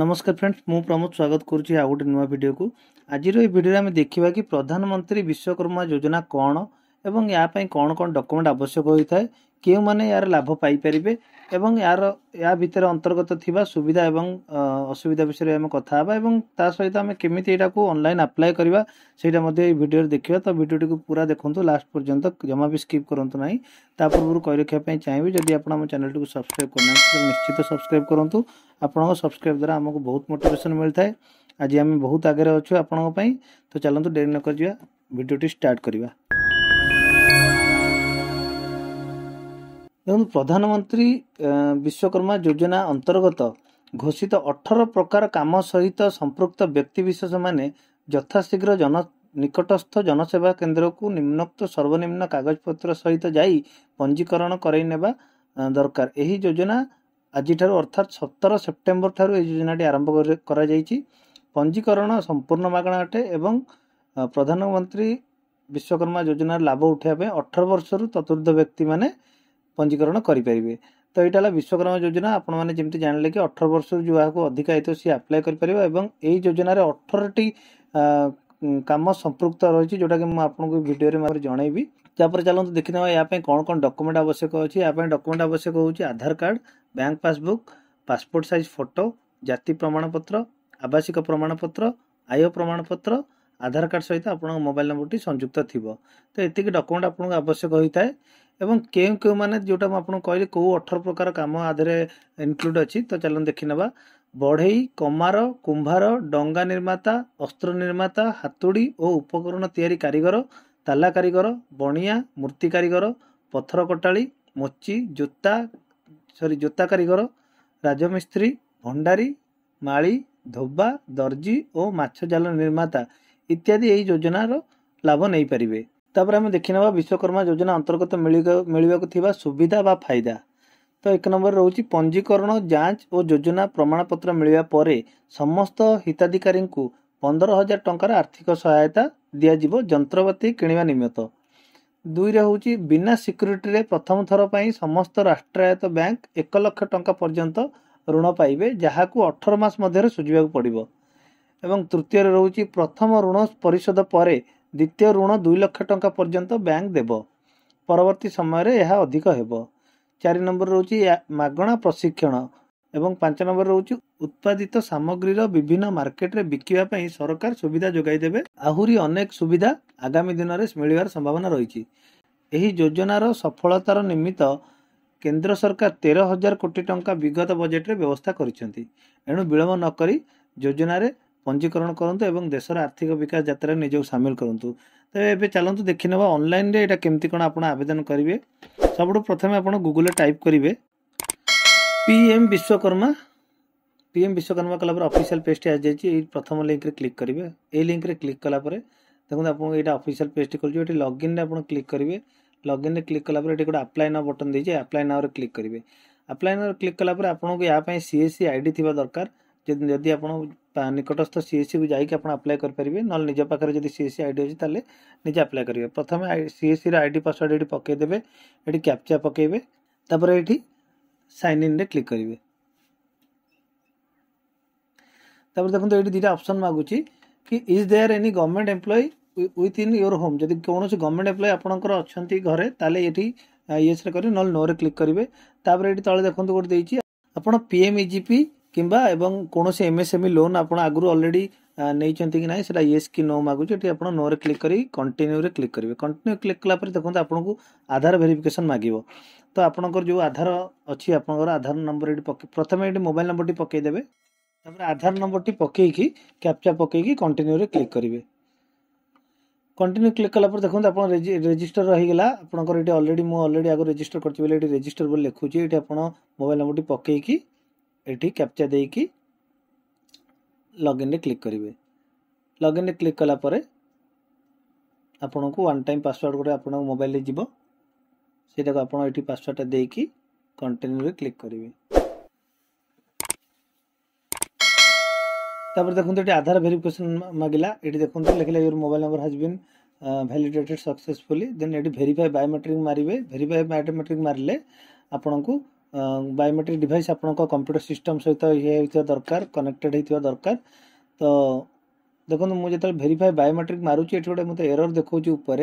ନମସ୍କାର ଫ୍ରେଣ୍ଡସ୍ ମୁଁ ପ୍ରମୋଦ ସ୍ୱାଗତ କରୁଛି ଆଉ ଗୋଟେ ନୂଆ ଭିଡ଼ିଓକୁ ଆଜିର ଏହି ଭିଡ଼ିଓରେ ଆମେ ଦେଖିବା କି ପ୍ରଧାନମନ୍ତ୍ରୀ ବିଶ୍ୱକର୍ମା ଯୋଜନା କ'ଣ ଏବଂ ୟା ପାଇଁ କ'ଣ କ'ଣ ଡକ୍ୟୁମେଣ୍ଟ ଆବଶ୍ୟକ ହୋଇଥାଏ क्यों यार लाभ पाई यार या भितर अंतर्गत थिबा सुविधा एवं असुविधा विषय में कथा सहित आम कमी यू अनलाइन आप्लाय करवा सहीटाइड देखा तो भिडियोटी पूरा देखो लास्ट पर्यटन जमा भी स्कीप करूँ ना ता पूर्व कई रखापी चाहिए जदि आप चेल टी सब्सक्राइब करना तो निश्चित सब्सक्राइब करूँ आपण सब्सक्राइब द्वारा आमको बहुत मोटेसन मिलता है आज आम बहुत आगे अच्छा आपंप तो चलो डेरी नक भिडियो स्टार्ट करवा ତେଣୁ ପ୍ରଧାନମନ୍ତ୍ରୀ ବିଶ୍ୱକର୍ମା ଯୋଜନା ଅନ୍ତର୍ଗତ ଘୋଷିତ ଅଠର ପ୍ରକାର କାମ ସହିତ ସମ୍ପୃକ୍ତ ବ୍ୟକ୍ତିବିଶେଷମାନେ ଯଥାଶୀଘ୍ର ଜନ ନିକଟସ୍ଥ ଜନସେବା କେନ୍ଦ୍ରକୁ ନିମ୍ନୋକ୍ତ ସର୍ବନିମ୍ନ କାଗଜପତ୍ର ସହିତ ଯାଇ ପଞ୍ଜୀକରଣ କରାଇ ନେବା ଦରକାର ଏହି ଯୋଜନା ଆଜିଠାରୁ ଅର୍ଥାତ୍ ସତର ସେପ୍ଟେମ୍ବର ଠାରୁ ଏହି ଯୋଜନାଟି ଆରମ୍ଭ କରାଯାଇଛି ପଞ୍ଜୀକରଣ ସମ୍ପୂର୍ଣ୍ଣ ମାଗଣା ଅଟେ ଏବଂ ପ୍ରଧାନମନ୍ତ୍ରୀ ବିଶ୍ୱକର୍ମା ଯୋଜନାର ଲାଭ ଉଠାଇବା ପାଇଁ ଅଠର ବର୍ଷରୁ ଚତୁର୍ଦ୍ଧ ବ୍ୟକ୍ତିମାନେ ପଞ୍ଜୀକରଣ କରିପାରିବେ ତ ଏଇଟା ହେଲା ବିଶ୍ୱକର୍ମା ଯୋଜନା ଆପଣମାନେ ଯେମିତି ଜାଣିଲେ କି ଅଠର ବର୍ଷରୁ ଯାହାକୁ ଅଧିକା ହେଇଥିବ ସିଏ ଆପ୍ଲାଏ କରିପାରିବ ଏବଂ ଏହି ଯୋଜନାରେ ଅଠରଟି କାମ ସମ୍ପୃକ୍ତ ରହିଛି ଯେଉଁଟାକି ମୁଁ ଆପଣଙ୍କୁ ଭିଡ଼ିଓରେ ଭାବରେ ଜଣେଇବି ତାପରେ ଚାଲନ୍ତୁ ଦେଖିନେବା ଏହା ପାଇଁ କ'ଣ କ'ଣ ଡକୁମେଣ୍ଟ ଆବଶ୍ୟକ ଅଛି ଏହା ପାଇଁ ଡକୁମେଣ୍ଟ ଆବଶ୍ୟକ ହେଉଛି Aadhaar card bank passbook passport size photo ଜାତି ପ୍ରମାଣପତ୍ର ଆବାସିକ ପ୍ରମାଣପତ୍ର ଆୟ ପ୍ରମାଣପତ୍ର ଆଧାର କାର୍ଡ଼ ସହିତ ଆପଣଙ୍କ ମୋବାଇଲ ନମ୍ବରଟି ସଂଯୁକ୍ତ ଥିବ ତ ଏତିକି ଡକୁମେଣ୍ଟ ଆପଣଙ୍କୁ ଆବଶ୍ୟକ ହୋଇଥାଏ ଏବଂ କେଉଁ କେଉଁମାନେ ଯେଉଁଟା ମୁଁ ଆପଣଙ୍କୁ କହିଲି କେଉଁ ଅଠର ପ୍ରକାର କାମ ଆଧିରେ ଇନକ୍ଲୁଡ଼ ଅଛି ତ ଚାଲନ୍ତୁ ଦେଖିନେବା ବଢ଼େଇ କମାର କୁମ୍ଭାର ଡଙ୍ଗା ନିର୍ମାତା ଅସ୍ତ୍ର ନିର୍ମାତା ହାତୁଡ଼ି ଓ ଉପକରଣ ତିଆରି କାରିଗର ତାଲା କାରିଗର ବଣିଆ ମୂର୍ତ୍ତି କାରିଗର ପଥର କଟାଳି ମୋଚି ଜୋତା ସରି ଜୋତା କାରିଗର ରାଜମିସ୍ତ୍ରୀ ଭଣ୍ଡାରୀ ମାଳି ଧୋବା ଦର୍ଜି ଓ ମାଛ ଜାଲ ନିର୍ମାତା ଇତ୍ୟାଦି ଏହି ଯୋଜନାର ଲାଭ ନେଇପାରିବେ ତାପରେ ଆମେ ଦେଖିନେବା ବିଶ୍ୱକର୍ମା ଯୋଜନା ଅନ୍ତର୍ଗତ ମିଳି ମିଳିବାକୁ ଥିବା ସୁବିଧା ବା ଫାଇଦା ତ ଏକ ନମ୍ବରରେ ରହୁଛି ପଞ୍ଜୀକରଣ ଯାଞ୍ଚ ଓ ଯୋଜନା ପ୍ରମାଣପତ୍ର ମିଳିବା ପରେ ସମସ୍ତ ହିତାଧିକାରୀଙ୍କୁ ପନ୍ଦର ହଜାର ଟଙ୍କାର ଆର୍ଥିକ ସହାୟତା ଦିଆଯିବ ଯନ୍ତ୍ରପାତି କିଣିବା ନିମିତ୍ତ ଦୁଇରେ ହେଉଛି ବିନା ସିକ୍ୟୁରିଟିରେ ପ୍ରଥମ ଥର ପାଇଁ ସମସ୍ତ ରାଷ୍ଟ୍ରାୟତ୍ତ ବ୍ୟାଙ୍କ ଏକ ଲକ୍ଷ ଟଙ୍କା ପର୍ଯ୍ୟନ୍ତ ଋଣ ପାଇବେ ଯାହାକୁ ଅଠର ମାସ ମଧ୍ୟରେ ସୁଝିବାକୁ ପଡ଼ିବ ଏବଂ ତୃତୀୟରେ ରହୁଛି ପ୍ରଥମ ଋଣ ପରିଶୋଧ ପରେ ଦ୍ୱିତୀୟ ଋଣ ଦୁଇ ଲକ୍ଷ ଟଙ୍କା ପର୍ଯ୍ୟନ୍ତ ବ୍ୟାଙ୍କ ଦେବ ପରବର୍ତ୍ତୀ ସମୟରେ ଏହା ଅଧିକ ହେବ ଚାରି ନମ୍ବର ରହୁଛି ମାଗଣା ପ୍ରଶିକ୍ଷଣ ଏବଂ ପାଞ୍ଚ ନମ୍ବର ରହୁଛି ଉତ୍ପାଦିତ ସାମଗ୍ରୀର ବିଭିନ୍ନ ମାର୍କେଟରେ ବିକିବା ପାଇଁ ସରକାର ସୁବିଧା ଯୋଗାଇ ଦେବେ ଆହୁରି ଅନେକ ସୁବିଧା ଆଗାମୀ ଦିନରେ ମିଳିବାର ସମ୍ଭାବନା ରହିଛି ଏହି ଯୋଜନାର ସଫଳତାର ନିମିତ୍ତ କେନ୍ଦ୍ର ସରକାର ତେର ହଜାର କୋଟି ଟଙ୍କା ବିଗତ ବଜେଟରେ ବ୍ୟବସ୍ଥା କରିଛନ୍ତି ଏଣୁ ବିଳମ୍ବ ନକରି ଯୋଜନାରେ ପଞ୍ଜୀକରଣ କରନ୍ତୁ ଏବଂ ଦେଶର ଆର୍ଥିକ ବିକାଶ ଯାତ୍ରାରେ ନିଜକୁ ସାମିଲ କରନ୍ତୁ ତେବେ ଏବେ ଚାଲନ୍ତୁ ଦେଖିନେବା ଅନଲାଇନ୍ରେ ଏଇଟା କେମିତି କ'ଣ ଆପଣ ଆବେଦନ କରିବେ ସବୁଠୁ ପ୍ରଥମେ ଆପଣ ଗୁଗୁଲ୍ରେ ଟାଇପ୍ କରିବେ P M Vishwakarma P M Vishwakarma କଲା ପରେ ଅଫିସିଆଲ୍ ପେଜ୍ଟି ଆସିଯାଇଛି ଏଇ ପ୍ରଥମ ଲିଙ୍କ୍ରେ କ୍ଲିକ୍ କରିବେ ଏଇ ଲିଙ୍କ୍ରେ କ୍ଲିକ୍ କଲା ପରେ ଦେଖନ୍ତୁ ଆପଣଙ୍କୁ ଏଇଟା ଅଫିସିଆଲ୍ ପେଜ୍ଟି କରୁଛି ଏଠି ଲଗ୍ଇନ୍ରେ ଆପଣ କ୍ଲିକ୍ କରିବେ ଲଗ୍ଇନ୍ରେ କ୍ଲିକ୍ କଲା ପରେ ଏଠି ଗୋଟେ ଆପ୍ଲାଏ ନାଓ ବଟନ୍ ଦେଇଛି ଆପ୍ଲାଏ ନାଓରେ କ୍ଲିକ୍ କରିବେ ଆପ୍ଲାଏ ନାଓରେ କ୍ଲିକ୍ କଲା ପରେ ଆପଣଙ୍କୁ ୟା ପାଇଁ C S C I D ଥିବା ଦରକାର ଯଦି ଆପଣ ନିକଟସ୍ଥ ସିଏସ୍ସିକୁ ଯାଇକି ଆପଣ ଆପ୍ଲାଏ କରିପାରିବେ ନହେଲେ ନିଜ ପାଖରେ ଯଦି ସିଏସ୍ସି ଆଇ ଡ଼ି ଅଛି ତାହେଲେ ନିଜେ ଆପ୍ଲାଏ କରିବେ ପ୍ରଥମେ ସିଏସ୍ସିର ଆଇ ଡ଼ି ପାସୱାର୍ଡ଼ ଏଠି ପକାଇଦେବେ ଏଠି କ୍ୟାପ୍ଚା ପକାଇବେ ତାପରେ ଏଠି ସାଇନ୍ ଇନ୍ରେ କ୍ଲିକ୍ କରିବେ ତାପରେ ଦେଖନ୍ତୁ ଏଠି ଦୁଇଟା ଅପସନ୍ ମାଗୁଛି କି is there any government employee within your home ଯଦି କୌଣସି ଗଭର୍ଣ୍ଣମେଣ୍ଟ ଏମ୍ପ୍ଲୟି ଆପଣଙ୍କର ଅଛନ୍ତି ଘରେ ତାହେଲେ ଏଠି ୟେସ୍ରେ କରିବେ ନହେଲେ ନୋରେ କ୍ଲିକ୍ କରିବେ ତାପରେ ଏଠି ତଳେ ଦେଖନ୍ତୁ ଗୋଟେ ଦେଇଛି ଆପଣ ପି ଏମ୍ ଇଜିପି କିମ୍ବା ଏବଂ କୌଣସି ଏମ୍ଏସ୍ଏମ୍ଇ ଲୋନ୍ ଆପଣ ଆଗରୁ ଅଲରେଡ଼ି ନେଇଛନ୍ତି କି ନାହିଁ ସେଟା ୟେସ୍ କି ନୋ ମାଗୁଛି ଏଠି ଆପଣ ନୋରେ କ୍ଲିକ୍ କରି କଣ୍ଟିନ୍ୟୁରେ କ୍ଲିକ୍ କରିବେ କଣ୍ଟିନ୍ୟୁ କ୍ଲିକ୍ କଲା ପରେ ଦେଖନ୍ତୁ ଆପଣଙ୍କୁ ଆଧାର ଭେରିଫିକେସନ୍ ମାଗିବ ତ ଆପଣଙ୍କର ଯେଉଁ ଆଧାର ଅଛି ଆପଣଙ୍କର ଆଧାର ନମ୍ବର ଏଠି ପକେଇ ପ୍ରଥମେ ଏଠି ମୋବାଇଲ୍ ନମ୍ବରଟି ପକେଇଦେବେ ତାପରେ ଆଧାର ନମ୍ବରଟି ପକେଇକି କ୍ୟାପ୍ଚା ପକେଇକି କଣ୍ଟିନ୍ୟୁରେ କ୍ଲିକ୍ କରିବେ କଣ୍ଟିନ୍ୟୁ କ୍ଲିକ୍ କଲା ପରେ ଦେଖନ୍ତୁ ଆପଣ ରେଜିଷ୍ଟର ରହିଗଲା ଆପଣଙ୍କର ଏଠି ଅଲରେଡ଼ି ମୁଁ ଅଲରେଡ଼ି ଆଗ ରେଜିଷ୍ଟର କରିଛି ବୋଲି ଏଠି ରେଜିଷ୍ଟର ବୋଲି ଲେଖୁଛି ଏଠି ଆପଣ ମୋବାଇଲ୍ ନମ୍ବରଟି ପକେଇକି कैप्चा दे कि लगइन क्लिक करेंगे लगइन क्लिक कलापर आपण को वन टाइम पासवर्ड गोटे आप मोबाइल जीव से आठ पासवर्डा दे कि कंटिन्यू क्लिक करेंगे तापर देखते ये आधार भेरिफिकेसन मागिला ये देखते लिखला your mobile number has been validated successfully then ये भेरीफाए बायोमेट्रिक मारे भेरीफाए बायोमेट्रिक मारे आपन को बायोमेट्रिक डिवाइस आप कंप्यूटर सिस्टम सहित ये होता दरकार कनेक्टेड होता दरकार तो देखो मुझे जो भेरीफाई बायोमेट्रिक मारूँ ये गोटे मतलब एरर देखा उपर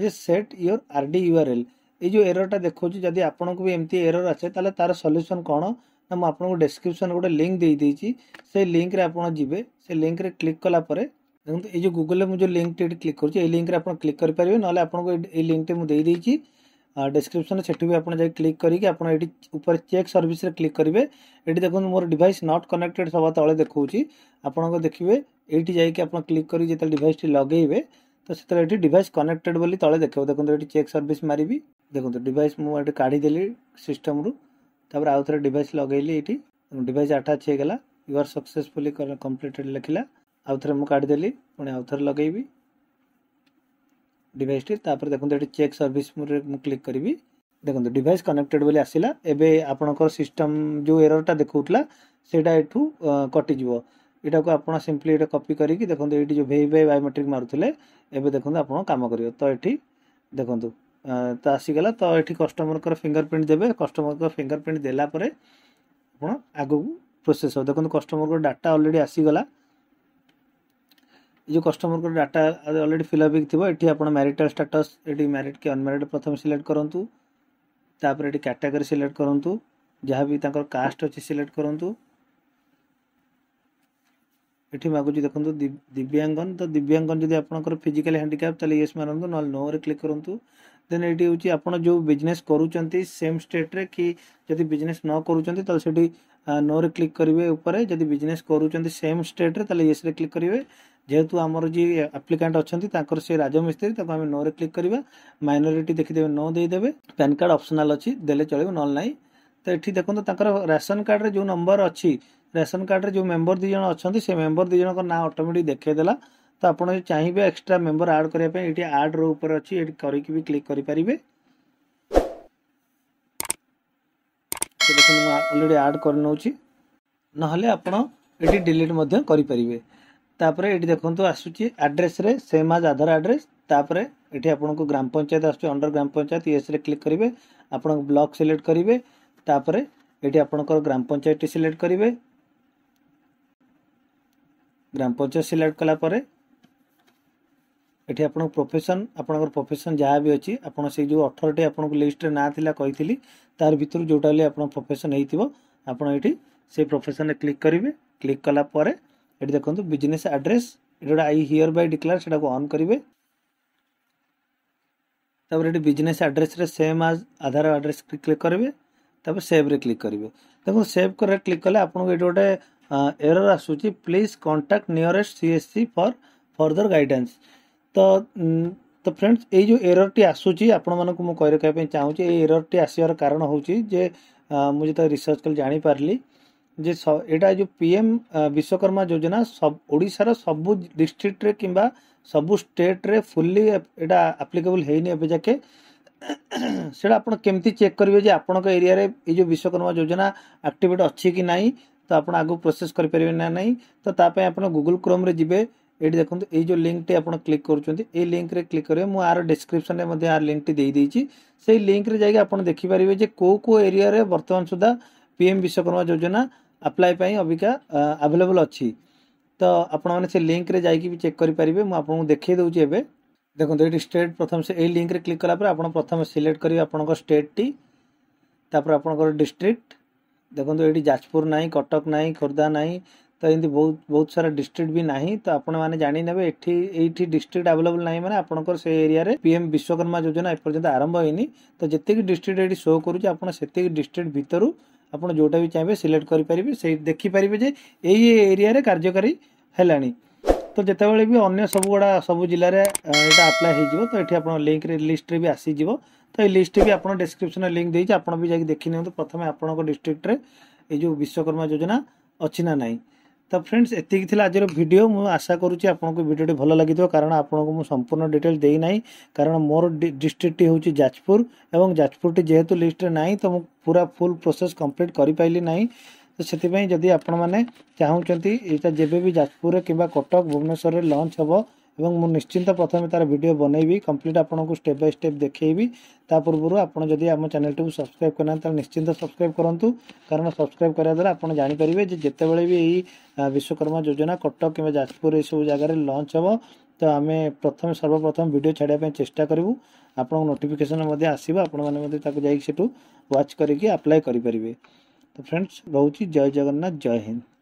जे set your R D U R L ये एररटा देखा जदि आपन को भी एमती एरर आसे तो तार सल्यूसन कौन ना मुझे डेस्क्रिपन गोटे लिंक दे दीची से लिंक आपे से लिंक में क्लिक कलापर देखो ये गुगल में जो लिंक क्लिक कर लिंक में आप क्लिक करेंगे ना आपको ये लिंक टे मुझे डिस्क्रिप्सन से क्लिक करके आप चेक सर्विस क्लिक करेंगे ये देखते मोर डि नट कनेक्टेड सब तले देखा आप देखिए ये जाइए क्लिक करके जो डिस्ट लगे तो से डिस् कनेक्टेड बोली तले देख देखो ये चेक सर्विस मारि देखो डिस् मुझे काढ़ीदेली सिस्टम रुपए आउ थे डिस् लगे ये डिस् आटाच होगा युआर सक्सेसफुली कंप्लीटेड लिखला आउ थे मुझे काढ़ीदेली पुणी आउ थे लगे ডিভাইসটি তাপরে দেখুন এটি চেକ୍ ସର୍ଭିସରେ ମୁଁ କ୍ଲିକ୍ କରିବି ଦେଖନ୍ତୁ ଡିଭାଇସ୍ କନେକ୍ଟେଡ୍ ବୋଲି ଆସିଲା ଏବେ ଆପଣଙ୍କର ସିଷ୍ଟମ୍ ଯେଉଁ ଏରର୍ଟା ଦେଖାଉଥିଲା ସେଇଟା ଏଠୁ କଟିଯିବ ଏଇଟାକୁ ଆପଣ ସିମ୍ପଲି ଏଇଟା କପି କରିକି ଦେଖନ୍ତୁ ଏଇଠି ଯେଉଁ ଭେଇ ଭାଇ ବାୟୋମେଟ୍ରିକ୍ ମାରୁଥିଲେ ଏବେ ଦେଖନ୍ତୁ ଆପଣ କାମ କରିବ ତ ଏଠି ଦେଖନ୍ତୁ ତ ଆସିଗଲା ତ ଏଠି କଷ୍ଟମରଙ୍କର ଫିଙ୍ଗର ପ୍ରିଣ୍ଟ ଦେବେ କଷ୍ଟମରଙ୍କର ଫିଙ୍ଗର ପ୍ରିଣ୍ଟ ଦେଲା ପରେ ଆପଣ ଆଗକୁ ପ୍ରୋସେସ୍ ହେବ ଦେଖନ୍ତୁ କଷ୍ଟମରଙ୍କର ଡାଟା ଅଲରେଡ଼ି ଆସିଗଲା जो कस्टमर डाटा अलरेडी फिलअप थो ये आप म्यारिटाल स्टाटस ये मैरिड कि अनम्यारिड प्रथम सिलेक्ट करूँ तापर ये कैटेगरी सिलेक्ट करूँ जहाँ भी कास्ट अच्छे सिलेक्ट करूँ ये मगुच देखो दिव्यांगन तो दिव्यांगन जब आप फिजिकाल हैंडिकाप तेल येस ना नो रे क्लिक करूँ देन ये हूँ आप जो बिजनेस करुँच सेम स्टेट्रे कि जब बिजनेस न करूँ से नो रे क्लिक करेंगे जब बिजनेस करूँ सेम स्टेट्रे येस रे क्लिक करेंगे जेहेतु आम जी आप्लिकांट अच्छा सी राजमिस्त्री आम नो रे क्लिक करा माइनोरी देखीदेवे नो देदेवे पैन कार्ड अप्सनाल अच्छी देने चलो ना तो ये देखो रासन कार्ड में जो नंबर अच्छी राशन कार्ड में जो मेम्बर दिज अच्छा से मेम्बर दिज ना अटोमेटिक देखेदेला तो आप चाहिए एक्सट्रा मेम्बर आड करने आड रोपर अच्छी करके भी क्लिक करें अलरेडी आड करें ना आपड़ ये डिलीट करें ତାପରେ ଏଠି ଦେଖନ୍ତୁ ଆସୁଛି ଆଡ୍ରେସ୍ରେ ସେମ୍ ଆଜ୍ ଆଧାର ଆଡ୍ରେସ୍ ତାପରେ ଏଠି ଆପଣଙ୍କୁ ଗ୍ରାମ ପଞ୍ଚାୟତ ଆସୁଛି ଅଣ୍ଡର ଗ୍ରାମ ପଞ୍ଚାୟତ ୟେସ୍ରେ କ୍ଲିକ୍ କରିବେ ଆପଣଙ୍କ ବ୍ଲକ୍ ସିଲେକ୍ଟ କରିବେ ତାପରେ ଏଠି ଆପଣଙ୍କର ଗ୍ରାମ ପଞ୍ଚାୟତଟି ସିଲେକ୍ଟ କରିବେ ଗ୍ରାମ ପଞ୍ଚାୟତ ସିଲେକ୍ଟ କଲା ପରେ ଏଠି ଆପଣଙ୍କ ପ୍ରୋଫେସନ୍ ଆପଣଙ୍କର ପ୍ରୋଫେସନ୍ ଯାହା ବି ଅଛି ଆପଣ ସେଇ ଯେଉଁ ଅଠରଟି ଆପଣଙ୍କୁ ଲିଷ୍ଟରେ ନାଁ ଥିଲା କହିଥିଲି ତାର ଭିତରୁ ଯେଉଁଟା ହେଲେ ଆପଣଙ୍କ ପ୍ରୋଫେସନ୍ ହେଇଥିବ ଆପଣ ଏଠି ସେଇ ପ୍ରୋଫେସନ୍ରେ କ୍ଲିକ୍ କରିବେ କ୍ଲିକ୍ କଲା ପରେ ये देखो business address I hereby declare से अन् करेंगे तब ये बिजनेस आड्रेस रे सेम आज आधार आड्रेस क्लिक करेंगे तब सेव्रे क्लिक करेंगे देखो सेव कर क्लिक कले आप गोटे error Asus please contact nearest C S C for further guidance तो तो फ्रेंड्स ये जो एरर टी आसूँ आपण मानक कह रखापी चाहूँ एरर टी आसवर कारण हूँ जे मुझे रिसर्च कल जापारी जे एटा जो पीएम विश्वकर्मा योजना सब ओडार सब डिस्ट्रिक्ट कि सब स्टेट रे फुल्ली एटा आप्लिकेबल होनी अब जाके से आपति चेक करेंगे आपण एरिया ये विश्वकर्मा योजना आक्टिवेट अच्छी कि ना तो आप आगे प्रोसेस करें ना तो आप गुगुल क्रोम जी ये देखते ये लिंक टे आप क्लिक कर लिंक में क्लिक करेंगे मुझे आर डिस्क्रिपन में आर लिंक टेदी से लिंक में जाकि आप देखिपारे कौ कौ एरिया बर्तमान सुधा पीएम विश्वकर्मा योजना अप्लाई अबिका आभेलेबल अच्छी तो आपण मैंने से लिंक रे जाइक भी चेक करेंगे मुझे देखे दूँ एवं देखो ये स्टेट प्रथम से यही लिंक रे क्लिक कलापर आप प्रथम सिलेक्ट करेंगे आप स्टेट टीपर आप डिस्ट्रिक्ट देखो ये जाजपुर ना कटक ना खोर्धा ना तो एम बहुत बहुत सारा डिस्ट्रिक्ट भी ना तो आपने जाने ये डिस्ट्रिक्ट आभेलेबल ना मैंने आप एरिया पीएम विश्वकर्मा योजना एपर्तंत आरंभ होनी तो जितकी डिस्ट्रिक्ट ये शो करुच्छे आपकी डिस्ट्रिक्ट भितर ଆପଣ ଯେଉଁଟା ବି ଚାହିଁବେ ସିଲେକ୍ଟ କରିପାରିବେ ସେଇ ଦେଖିପାରିବେ ଯେ ଏଇ ଏରିଆରେ କାର୍ଯ୍ୟକାରୀ ହେଲାଣି ତ ଯେତେବେଳେ ବି ଅନ୍ୟ ସବୁଗୁଡ଼ା ସବୁ ଜିଲ୍ଲାରେ ଏଇଟା ଆପ୍ଲାଏ ହେଇଯିବ ତ ଏଠି ଆପଣ ଲିଙ୍କରେ ଲିଷ୍ଟରେ ବି ଆସିଯିବ ତ ଏଇ ଲିଷ୍ଟ ବି ଆପଣ ଡେସ୍କ୍ରିପସନ୍ରେ ଲିଙ୍କ ଦେଇଛି ଆପଣ ବି ଯାଇକି ଦେଖିନିଅନ୍ତୁ ପ୍ରଥମେ ଆପଣଙ୍କ ଡିଷ୍ଟ୍ରିକ୍ଟରେ ଏଇ ଯେଉଁ ବିଶ୍ୱକର୍ମା ଯୋଜନା ଅଛି ନା ନାହିଁ ତ ଫ୍ରେଣ୍ଡସ୍ ଏତିକି ଥିଲା ଆଜିର ଭିଡ଼ିଓ ମୁଁ ଆଶା କରୁଛି ଆପଣଙ୍କୁ ଭିଡ଼ିଓଟି ଭଲ ଲାଗିଥିବ କାରଣ ଆପଣଙ୍କୁ ମୁଁ ସମ୍ପୂର୍ଣ୍ଣ ଡିଟେଲ୍ ଦେଇନାହିଁ କାରଣ ମୋର ଡିଷ୍ଟ୍ରିକ୍ଟଟି ହେଉଛି ଯାଜପୁର ଏବଂ ଯାଜପୁରଟି ଯେହେତୁ ଲିଷ୍ଟରେ ନାହିଁ ତ ମୁଁ ପୁରା ଫୁଲ୍ ପ୍ରୋସେସ୍ କମ୍ପ୍ଲିଟ୍ କରିପାରିଲି ନାହିଁ ତ ସେଥିପାଇଁ ଯଦି ଆପଣମାନେ ଚାହୁଁଛନ୍ତି ଏଇଟା ଯେବେ ବି ଯାଜପୁରରେ କିମ୍ବା କଟକ ଭୁବନେଶ୍ୱରରେ ଲଞ୍ଚ ହେବ एवं मुझ निश्चिंत प्रथम तार भिड बन कम्प्लीट आपको स्टेप बै स्टेप देखेबी ता पूर्व आपड़ जब आम चेल टू सब्सक्राइब करना तो निश्चिंत सब्सक्राइब करूँ कारण सब्सक्राइब कराया द्वारा आप जापर जिते बी विश्वकर्मा योजना कटक कि जाजपुर यह सब जगह लंच हे तो आम प्रथम सर्वप्रथम भिड छाड़ापी चेषा करूँ आप नोटिफिकेसन आसो व्वाच करके आप्लाय करें तो फ्रेंड्स रोचे जय जगन्नाथ जय हिंद